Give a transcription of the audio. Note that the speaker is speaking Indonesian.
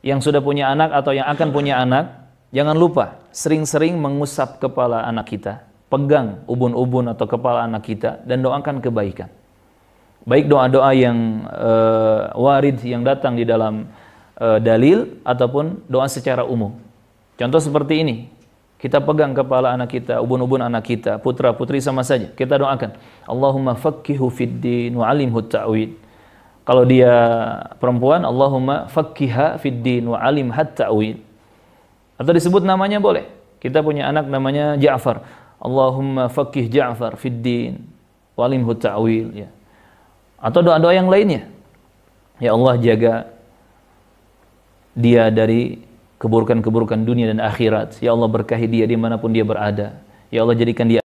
yang sudah punya anak atau yang akan punya anak, jangan lupa sering-sering mengusap kepala anak kita, pegang ubun-ubun atau kepala anak kita dan doakan kebaikan. Baik doa-doa yang uh, warid yang datang di dalam uh, dalil ataupun doa secara umum. Contoh seperti ini, kita pegang kepala anak kita, ubun-ubun anak kita, putra putri sama saja. Kita doakan, Allahumma fakkihu fid din ta'wid. Kalau dia perempuan, Allahumma fakkiha fid din wa alim ta'wil. Atau disebut namanya boleh. Kita punya anak namanya Ja'far. Allahumma fakih Ja'far fid din wa alim ta'wil ya. Atau doa-doa yang lainnya. Ya Allah jaga dia dari keburukan-keburukan dunia dan akhirat. Ya Allah berkahi dia dimanapun dia berada. Ya Allah jadikan dia